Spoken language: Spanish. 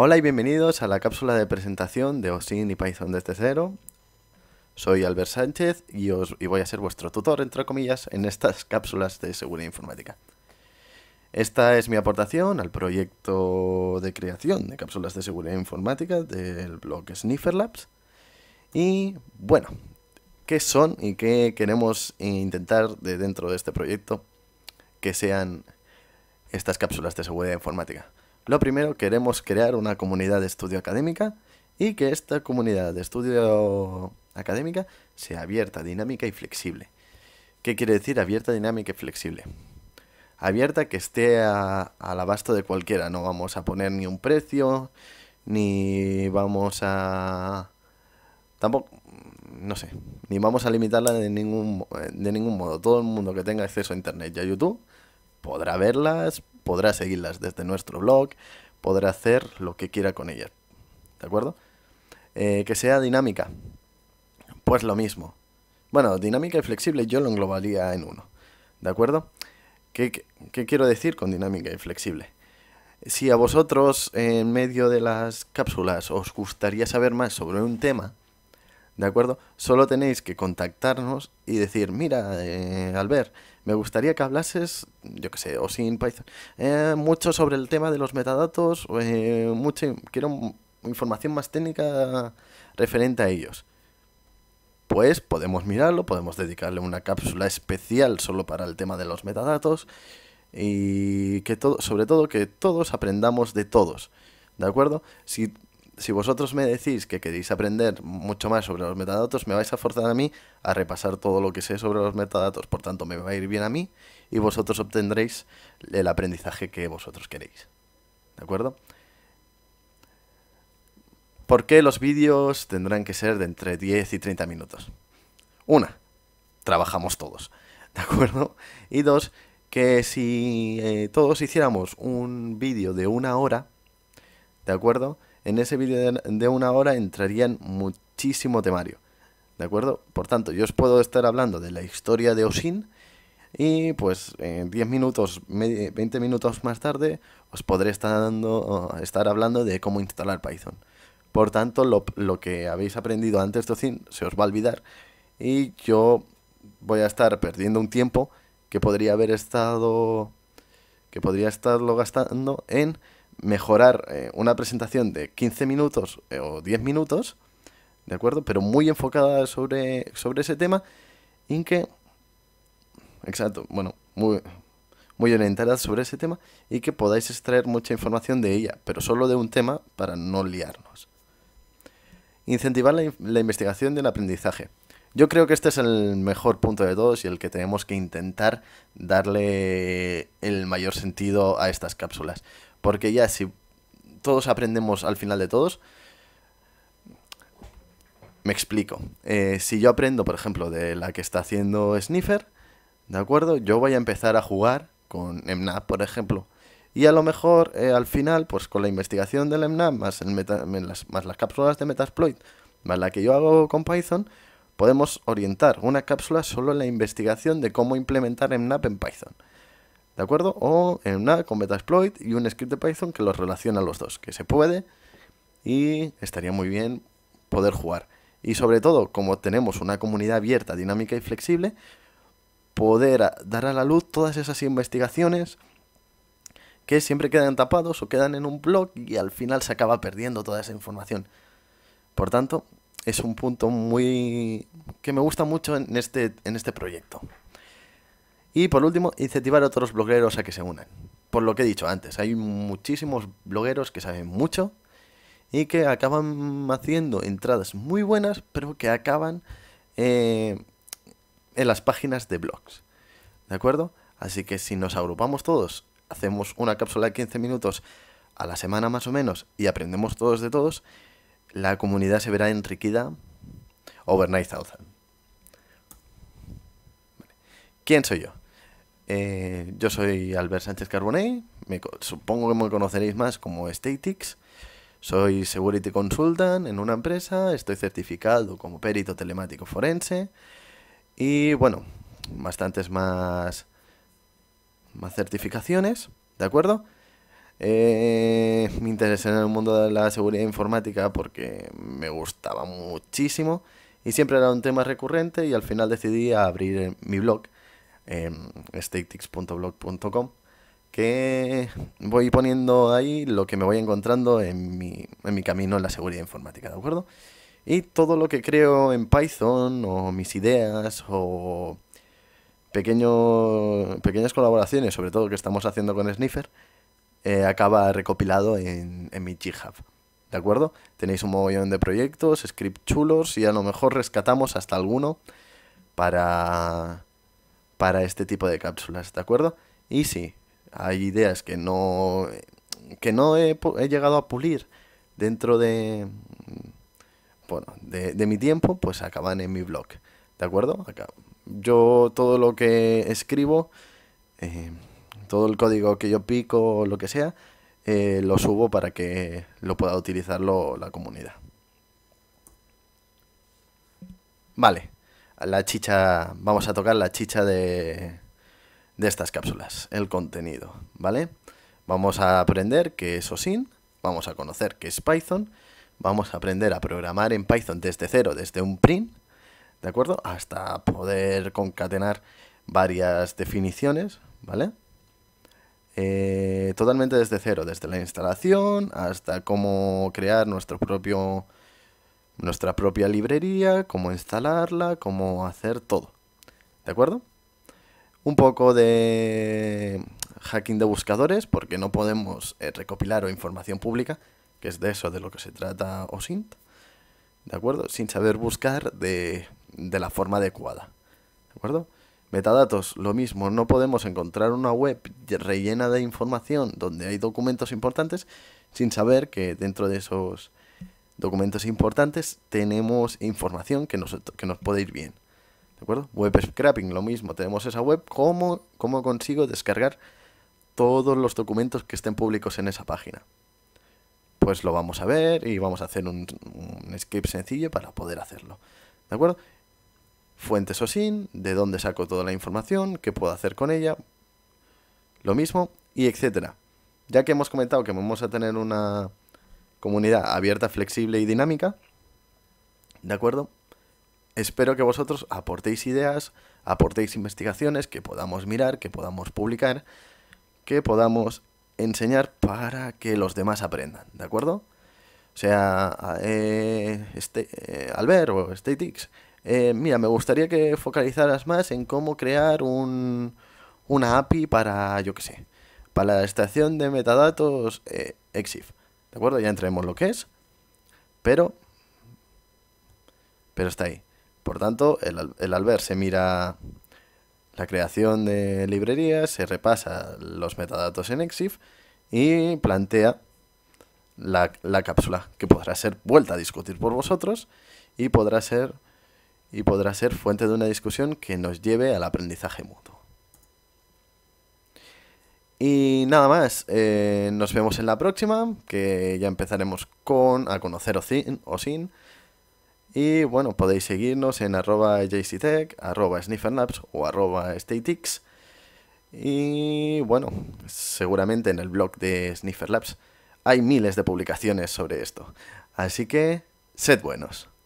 Hola y bienvenidos a la cápsula de presentación de OSIN y Python desde cero. Soy Albert Sánchez y, os, voy a ser vuestro tutor, entre comillas, en estas cápsulas de seguridad informática. Esta es mi aportación al proyecto de creación de cápsulas de seguridad informática del blog Sniffer Labs. Y bueno, ¿qué son y qué queremos intentar de dentro de este proyecto que sean estas cápsulas de seguridad informática? Lo primero, queremos crear una comunidad de estudio académica y que esta comunidad de estudio académica sea abierta, dinámica y flexible. ¿Qué quiere decir abierta, dinámica y flexible? Abierta que esté a, al abasto de cualquiera, no vamos a poner ni un precio, ni vamos a... Tampoco, no sé, ni vamos a limitarla de ningún, de ningún modo. Todo el mundo que tenga acceso a Internet y a YouTube podrá verlas, podrá seguirlas desde nuestro blog, podrá hacer lo que quiera con ellas. ¿De acuerdo? Eh, que sea dinámica. Pues lo mismo. Bueno, dinámica y flexible yo lo englobaría en uno. ¿De acuerdo? qué quiero decir con dinámica y flexible? Si a vosotros en medio de las cápsulas os gustaría saber más sobre un tema, ¿De acuerdo? Solo tenéis que contactarnos y decir, mira, eh, Albert, me gustaría que hablases, yo que sé, o sin Python, eh, mucho sobre el tema de los metadatos, eh, mucho, quiero información más técnica referente a ellos. Pues podemos mirarlo, podemos dedicarle una cápsula especial solo para el tema de los metadatos y que todo, sobre todo que todos aprendamos de todos. ¿De acuerdo? Si si vosotros me decís que queréis aprender mucho más sobre los metadatos, me vais a forzar a mí a repasar todo lo que sé sobre los metadatos. Por tanto, me va a ir bien a mí y vosotros obtendréis el aprendizaje que vosotros queréis. ¿De acuerdo? ¿Por qué los vídeos tendrán que ser de entre 10 y 30 minutos? Una, trabajamos todos. ¿De acuerdo? Y dos, que si eh, todos hiciéramos un vídeo de una hora, ¿de acuerdo? en ese vídeo de una hora entrarían muchísimo temario. ¿De acuerdo? Por tanto, yo os puedo estar hablando de la historia de Osin y pues en 10 minutos, 20 minutos más tarde os podré estar, dando, estar hablando de cómo instalar Python. Por tanto, lo, lo, que habéis aprendido antes de Osin se os va a olvidar y yo voy a estar perdiendo un tiempo que podría haber estado que podría estarlo gastando en mejorar eh, una presentación de 15 minutos eh, o 10 minutos, ¿de acuerdo? Pero muy enfocada sobre, sobre ese tema, en que, exacto, bueno, muy, muy orientada sobre ese tema y que podáis extraer mucha información de ella, pero solo de un tema para no liarnos. Incentivar la, la investigación del aprendizaje. Yo creo que este es el mejor punto de todos y el que tenemos que intentar darle el mayor sentido a estas cápsulas. Porque ya si todos aprendemos al final de todos, me explico. Eh, si yo aprendo, por ejemplo, de la que está haciendo Sniffer, ¿de acuerdo? Yo voy a empezar a jugar con MNAP, por ejemplo. Y a lo mejor eh, al final, pues con la investigación del MNAP, más, las, cápsulas de Metasploit, más la que yo hago con Python, podemos orientar una cápsula solo en la investigación de cómo implementar MNAP en Python. ¿de acuerdo? O en una con exploit y un script de Python que los relaciona a los dos, que se puede y estaría muy bien poder jugar. Y sobre todo, como tenemos una comunidad abierta, dinámica y flexible, poder dar a la luz todas esas investigaciones que siempre quedan tapados o quedan en un blog y al final se acaba perdiendo toda esa información. Por tanto, es un punto muy que me gusta mucho en este, en este proyecto. Y por último, incentivar a otros blogueros a que se unan. Por lo que he dicho antes, hay muchísimos blogueros que saben mucho y que acaban haciendo entradas muy buenas, pero que acaban eh, en las páginas de blogs. ¿De acuerdo? Así que si nos agrupamos todos, hacemos una cápsula de 15 minutos a la semana más o menos y aprendemos todos de todos, la comunidad se verá enriquida overnight thousand. ¿Quién soy yo? Eh, yo soy Albert Sánchez Carbonell, supongo que me conoceréis más como Statix. Soy Security Consultant en una empresa, estoy certificado como perito telemático forense y bueno, bastantes más, más certificaciones, ¿de acuerdo? Eh, me interesé en el mundo de la seguridad informática porque me gustaba muchísimo y siempre era un tema recurrente y al final decidí abrir mi blog eh, que voy poniendo ahí lo que me voy encontrando en mi, camino en la seguridad informática, ¿de acuerdo? Y todo lo que creo en Python o mis ideas o pequeñas colaboraciones, sobre todo que estamos haciendo con Sniffer, eh, acaba recopilado en, en mi GitHub. ¿De acuerdo? Tenéis un montón de proyectos, scripts chulos y a lo mejor rescatamos hasta alguno para para este tipo de cápsulas, ¿de acuerdo? Y si hay ideas que no, que no he, llegado a pulir dentro de, bueno, de, mi tiempo, pues acaban en mi blog, ¿de acuerdo? Yo todo lo que escribo, eh, todo el código que yo pico lo que sea, eh, lo subo para que lo pueda utilizar la comunidad. Vale la chicha, vamos a tocar la chicha de, estas cápsulas, el contenido, ¿vale? Vamos a aprender qué es OSIN, vamos a conocer qué es Python, vamos a aprender a programar en Python desde cero, desde un print, ¿de acuerdo? Hasta poder concatenar varias definiciones, ¿vale? Eh, totalmente desde cero, desde la instalación hasta cómo crear nuestro propio nuestra propia librería, cómo instalarla, cómo hacer todo. ¿De acuerdo? Un poco de hacking de buscadores, porque no podemos eh, recopilar o información pública, que es de eso de lo que se trata OSINT, ¿de acuerdo? Sin saber buscar de, de la forma adecuada, ¿de acuerdo? Metadatos, lo mismo, no podemos encontrar una web rellena de información donde hay documentos importantes sin saber que dentro de esos documentos importantes, tenemos información que nos, que nos puede ir bien. ¿De acuerdo? Web scrapping, lo mismo, tenemos esa web, ¿cómo, cómo consigo descargar todos los documentos que estén públicos en esa página? Pues lo vamos a ver y vamos a hacer un, un script sencillo para poder hacerlo. ¿De acuerdo? Fuentes o SIN, de dónde saco toda la información, qué puedo hacer con ella, lo mismo, y etcétera. Ya que hemos comentado que vamos a tener una, comunidad abierta, flexible y dinámica. ¿De acuerdo? Espero que vosotros aportéis ideas, aportéis investigaciones que podamos mirar, que podamos publicar, que podamos enseñar para que los demás aprendan, ¿de acuerdo? O sea, eh, este, eh, Albert o Statix, eh, mira, me gustaría que focalizaras más en cómo crear un, una API para, yo qué sé, para la estación de metadatos EXIF. ¿De acuerdo? Ya entremos lo que es. Pero. Pero está ahí. Por tanto, el, alber se mira la creación de librerías, se repasa los metadatos en EXIF y plantea la, la, cápsula, que podrá ser vuelta a discutir por vosotros y podrá ser y podrá ser fuente de una discusión que nos lleve al aprendizaje mutuo. Y nada más, eh, nos vemos en la próxima, que ya empezaremos con a conocer o, sin, o sin. Y bueno, podéis seguirnos en arroba jctech, arroba snifferlabs o arroba statix. Y bueno, seguramente en el blog de snifferlabs hay miles de publicaciones sobre esto. Así que, sed buenos.